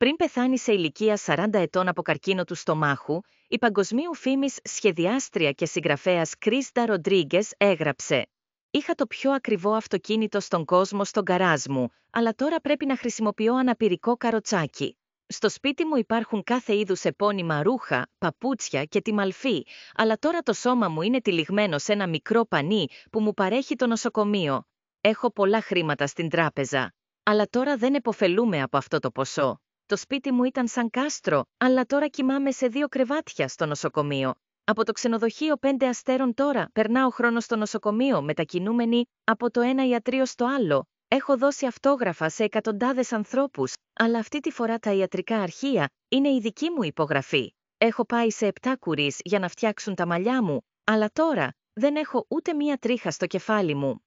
πριν πεθάνει σε ηλικία 40 ετών από καρκίνο του στομάχου, η παγκοσμίου φήμης σχεδιάστρια και συγγραφέας Κρίστα Ροντρίγκες έγραψε «Είχα το πιο ακριβό αυτοκίνητο στον κόσμο στον καράζ μου, αλλά τώρα πρέπει να χρησιμοποιώ αναπηρικό καροτσάκι. Στο σπίτι μου υπάρχουν κάθε είδους επώνυμα ρούχα, παπούτσια και τη μαλφή, αλλά τώρα το σώμα μου είναι τυλιγμένο σε ένα μικρό πανί που μου παρέχει το νοσοκομείο. Έχω πολλά χρήματα στην τράπεζα, αλλά τώρα δεν εποφελούμε από αυτό το ποσό. Το σπίτι μου ήταν σαν κάστρο, αλλά τώρα κοιμάμαι σε δύο κρεβάτια στο νοσοκομείο. Από το ξενοδοχείο Πέντε αστέρων τώρα περνάω χρόνος στο νοσοκομείο μετακινούμενη από το ένα ιατρείο στο άλλο. Έχω δώσει αυτόγραφα σε εκατονταδε ανθρωπου αλλά αυτή τη φορά τα ιατρικά αρχεία είναι η δική μου υπογραφή. Έχω πάει σε επτά κουρίς για να φτιάξουν τα μαλλιά μου, αλλά τώρα δεν έχω ούτε μία τρίχα στο κεφάλι μου.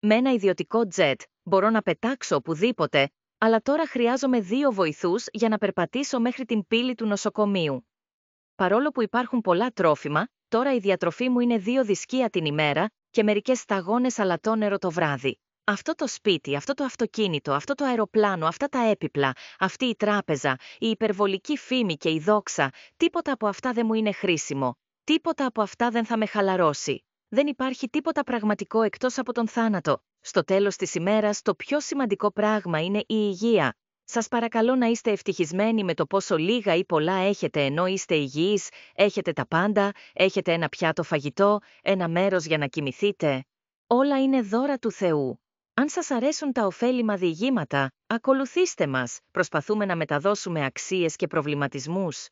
Με ένα ιδιωτικό τζετ μπορώ να πετάξω οπουδήποτε αλλά τώρα χρειάζομαι δύο βοηθούς για να περπατήσω μέχρι την πύλη του νοσοκομείου. Παρόλο που υπάρχουν πολλά τρόφιμα, τώρα η διατροφή μου είναι δύο δισκία την ημέρα και μερικές σταγόνες αλατόνερο το βράδυ. Αυτό το σπίτι, αυτό το αυτοκίνητο, αυτό το αεροπλάνο, αυτά τα έπιπλα, αυτή η τράπεζα, η υπερβολική φήμη και η δόξα, τίποτα από αυτά δεν μου είναι χρήσιμο. Τίποτα από αυτά δεν θα με χαλαρώσει δεν υπάρχει τίποτα πραγματικό εκτός από τον θάνατο. Στο τέλος της ημέρας το πιο σημαντικό πράγμα είναι η υγεία. Σας παρακαλώ να είστε ευτυχισμένοι με το πόσο λίγα ή πολλά έχετε ενώ είστε υγιείς, έχετε τα πάντα, έχετε ένα πιάτο φαγητό, ένα μέρος για να κοιμηθείτε. Όλα είναι δώρα του Θεού. Αν σας αρέσουν τα ωφέλιμα διηγήματα, ακολουθήστε μας, προσπαθούμε να μεταδώσουμε αξίες και προβληματισμούς.